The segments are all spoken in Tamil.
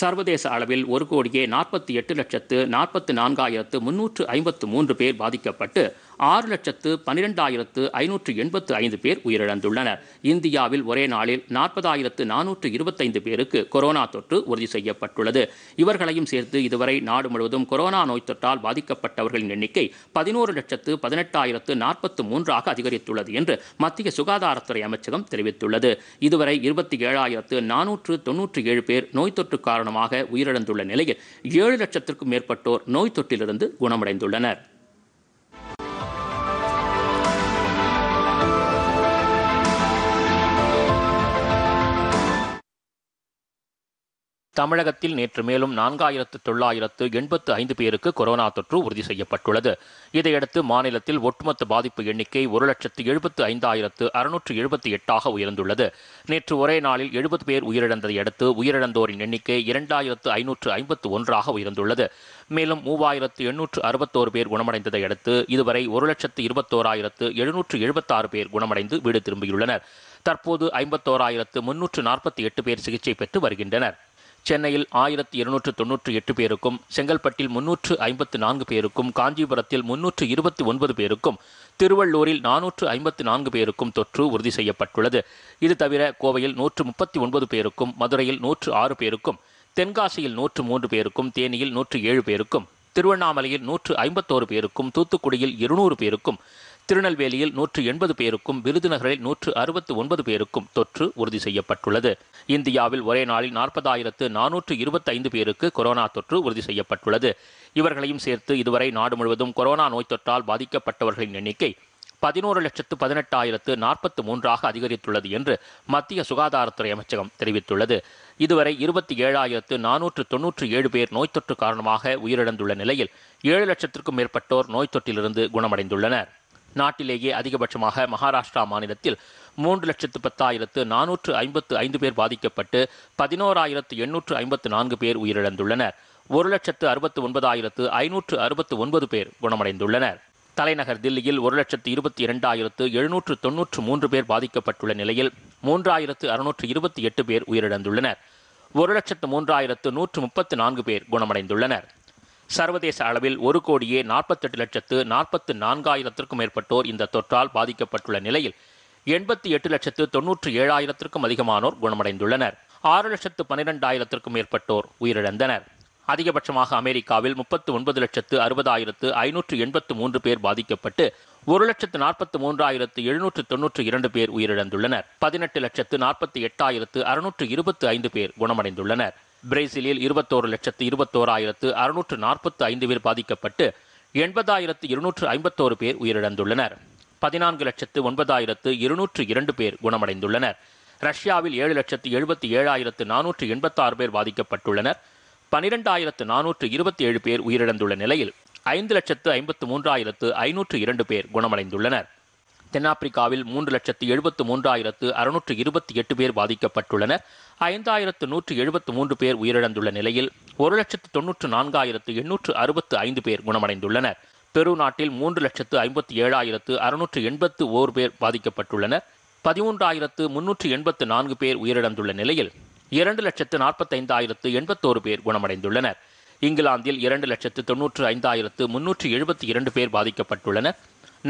சர்வதேச அளவில் ஒரு கோடியே நாற்பத்தி எட்டு லட்சத்து நாற்பத்து நான்காயிரத்து முன்னூற்று ஐம்பத்து மூன்று பேர் பாதிக்கப்பட்டு ஆறு லட்சத்து பன்னிரெண்டாயிரத்து ஐநூற்று எண்பத்து ஐந்து பேர் உயிரிழந்துள்ளனர் இந்தியாவில் ஒரே நாளில் நாற்பதாயிரத்து நானூற்று இருபத்தைந்து பேருக்கு கொரோனா தொற்று உறுதி செய்யப்பட்டுள்ளது இவர்களையும் சேர்த்து இதுவரை நாடு முழுவதும் கொரோனா நோய் தொற்றால் பாதிக்கப்பட்டவர்களின் எண்ணிக்கை பதினோரு லட்சத்து பதினெட்டாயிரத்து நாற்பத்து மூன்றாக அதிகரித்துள்ளது என்று மத்திய சுகாதாரத்துறை அமைச்சகம் தெரிவித்துள்ளது இதுவரை இருபத்தி ஏழாயிரத்து நானூற்று தொன்னூற்றி ஏழு பேர் நோய் தொற்று காரணமாக உயிரிழந்துள்ள நிலையில் ஏழு லட்சத்திற்கும் மேற்பட்டோர் நோய் தொற்றிலிருந்து குணமடைந்துள்ளனர் தமிழகத்தில் நேற்று மேலும் நான்காயிரத்து தொள்ளாயிரத்து எண்பத்து ஐந்து பேருக்கு கொரோனா தொற்று உறுதி செய்யப்பட்டுள்ளது இதையடுத்து மாநிலத்தில் ஒட்டுமொத்த பாதிப்பு எண்ணிக்கை ஒரு லட்சத்து எழுபத்து ஐந்தாயிரத்து அறுநூற்று எழுபத்தி எட்டாக உயர்ந்துள்ளது நேற்று ஒரே நாளில் எழுபது பேர் உயிரிழந்ததை அடுத்து உயிரிழந்தோரின் எண்ணிக்கை இரண்டாயிரத்து ஐநூற்று ஐம்பத்து ஒன்றாக உயர்ந்துள்ளது மேலும் மூவாயிரத்து எண்ணூற்று அறுபத்தோரு பேர் குணமடைந்ததை அடுத்து இதுவரை ஒரு லட்சத்து இருபத்தோராயிரத்து எழுநூற்று எழுபத்தாறு பேர் குணமடைந்து வீடு திரும்பியுள்ளனர் தற்போது ஐம்பத்தோராயிரத்து முன்னூற்று நாற்பத்தி எட்டு பேர் சிகிச்சை பெற்று வருகின்றனர் சென்னையில் ஆயிரத்தி இருநூற்று தொன்னூற்று எட்டு பேருக்கும் செங்கல்பட்டில் முன்னூற்று ஐம்பத்து நான்கு பேருக்கும் காஞ்சிபுரத்தில் முன்னூற்று இருபத்தி ஒன்பது பேருக்கும் திருவள்ளூரில் நானூற்று ஐம்பத்து நான்கு பேருக்கும் தொற்று உறுதி செய்யப்பட்டுள்ளது இது தவிர கோவையில் நூற்று முப்பத்தி ஒன்பது பேருக்கும் மதுரையில் நூற்று ஆறு பேருக்கும் தென்காசியில் நூற்று மூன்று பேருக்கும் தேனியில் நூற்று ஏழு பேருக்கும் திருவண்ணாமலையில் நூற்று ஐம்பத்தோரு பேருக்கும் தூத்துக்குடியில் இருநூறு பேருக்கும் திருநெல்வேலியில் நூற்று எண்பது பேருக்கும் விருதுநகரில் நூற்று அறுபத்து ஒன்பது பேருக்கும் தொற்று உறுதி செய்யப்பட்டுள்ளது இந்தியாவில் ஒரே நாளில் நாற்பதாயிரத்து நானூற்று இருபத்தைந்து பேருக்கு கொரோனா தொற்று உறுதி செய்யப்பட்டுள்ளது இவர்களையும் சேர்த்து இதுவரை நாடு முழுவதும் கொரோனா நோய் தொற்றால் பாதிக்கப்பட்டவர்களின் எண்ணிக்கை பதினோரு லட்சத்து பதினெட்டாயிரத்து நாற்பத்து மூன்றாக அதிகரித்துள்ளது என்று மத்திய சுகாதாரத்துறை அமைச்சகம் தெரிவித்துள்ளது இதுவரை இருபத்தி ஏழாயிரத்து நானூற்று தொன்னூற்று ஏழு பேர் நோய் தொற்று காரணமாக உயிரிழந்துள்ள நிலையில் ஏழு லட்சத்திற்கும் மேற்பட்டோர் நோய் தொற்றிலிருந்து குணமடைந்துள்ளனர் நாட்டிலேயே அதிகபட்சமாக மகாராஷ்டிரா மாநிலத்தில் மூன்று லட்சத்து பத்தாயிரத்து நானூற்று ஐம்பத்து ஐந்து பேர் பாதிக்கப்பட்டு பதினோராயிரத்து எண்ணூற்று ஐம்பத்து நான்கு பேர் உயிரிழந்துள்ளனர் ஒரு லட்சத்து அறுபத்து ஒன்பதாயிரத்து ஐநூற்று அறுபத்து ஒன்பது பேர் குணமடைந்துள்ளனர் தலைநகர் தில்லியில் ஒரு லட்சத்து இருபத்தி இரண்டாயிரத்து எழுநூற்று தொன்னூற்று மூன்று பேர் பாதிக்கப்பட்டுள்ள நிலையில் மூன்றாயிரத்து அறுநூற்று இருபத்தி எட்டு பேர் உயிரிழந்துள்ளனர் ஒரு லட்சத்து மூன்றாயிரத்து நூற்று முப்பத்து நான்கு பேர் குணமடைந்துள்ளனர் சர்வதேச அளவில் ஒரு கோடியே நாற்பத்தெட்டு லட்சத்து நாற்பத்து நான்காயிரத்திற்கும் மேற்பட்டோர் இந்த தொற்றால் பாதிக்கப்பட்டுள்ள நிலையில் எண்பத்தி எட்டு லட்சத்து தொன்னூற்று ஏழாயிரத்திற்கும் அதிகமானோர் குணமடைந்துள்ளனர் ஆறு லட்சத்து பனிரெண்டாயிரத்திற்கும் மேற்பட்டோர் உயிரிழந்தனர் அதிகபட்சமாக அமெரிக்காவில் முப்பத்து ஒன்பது லட்சத்து அறுபதாயிரத்து ஐநூற்று எண்பத்து மூன்று பேர் பாதிக்கப்பட்டு ஒரு லட்சத்து நாற்பத்து மூன்றாயிரத்து எழுநூற்று தொன்னூற்று இரண்டு பேர் உயிரிழந்துள்ளனர் பதினெட்டு லட்சத்து நாற்பத்தி எட்டாயிரத்து அறுநூற்று இருபத்து ஐந்து பேர் குணமடைந்துள்ளனர் பிரேசிலில் இருபத்தோரு லட்சத்து இருபத்தோராயிரத்து அறுநூற்று நாற்பத்து ஐந்து பேர் பாதிக்கப்பட்டு எண்பதாயிரத்து இருநூற்று ஐம்பத்தோரு பேர் உயிரிழந்துள்ளனர் பதினான்கு லட்சத்து ஒன்பதாயிரத்து இருநூற்று இரண்டு பேர் குணமடைந்துள்ளனர் ரஷ்யாவில் ஏழு லட்சத்து எழுபத்தி ஏழாயிரத்து நானூற்று எண்பத்தாறு பேர் பாதிக்கப்பட்டுள்ளனர் பனிரெண்டாயிரத்து நானூற்று இருபத்தி ஏழு பேர் உயிரிழந்துள்ள நிலையில் ஐந்து லட்சத்து ஐம்பத்து மூன்றாயிரத்து ஐநூற்று இரண்டு பேர் குணமடைந்துள்ளனர் தென்னாப்பிரிக்காவில் மூன்று லட்சத்து எழுபத்து மூன்றாயிரத்து அறுநூற்று இருபத்தி எட்டு பேர் பாதிக்கப்பட்டுள்ளனர் ஐந்தாயிரத்து நூற்று எழுபத்து மூன்று பேர் உயிரிழந்துள்ள நிலையில் ஒரு லட்சத்து தொன்னூற்று நான்காயிரத்து எண்ணூற்று அறுபத்து ஐந்து பேர் குணமடைந்துள்ளனர் பெரு நாட்டில் மூன்று லட்சத்து ஐம்பத்தி ஏழாயிரத்து அறுநூற்று எண்பத்து ஓர் பேர் பாதிக்கப்பட்டுள்ளனர் பதிமூன்றாயிரத்து முன்னூற்று எண்பத்து நான்கு பேர் உயிரிழந்துள்ள நிலையில் இரண்டு லட்சத்து நாற்பத்தைந்தாயிரத்து எண்பத்தோரு பேர் குணமடைந்துள்ளனர் இங்கிலாந்தில் இரண்டு லட்சத்து தொன்னூற்று ஐந்தாயிரத்து முன்னூற்று எழுபத்தி இரண்டு பேர் பாதிக்கப்பட்டுள்ளனர்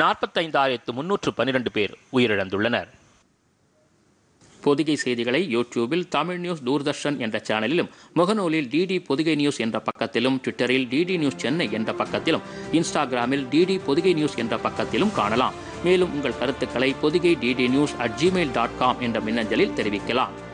நாற்பத்தைந்தாயிரத்து முன்னூற்று பன்னிரண்டு பேர் உயிரிழந்துள்ளனர் பொதிகை செய்திகளை யூடியூபில் தமிழ் நியூஸ் தூர்தர்ஷன் என்ற சேனலிலும் முகநூலில் டிடி பொதிகை நியூஸ் என்ற பக்கத்திலும் ட்விட்டரில் டிடி நியூஸ் சென்னை என்ற பக்கத்திலும் இன்ஸ்டாகிராமில் டிடி பொதிகை நியூஸ் என்ற பக்கத்திலும் காணலாம் மேலும் உங்கள் கருத்துக்களை Podhigai DD news at Gmail dot com என்ற மின்னஞ்சலில் தெரிவிக்கலாம்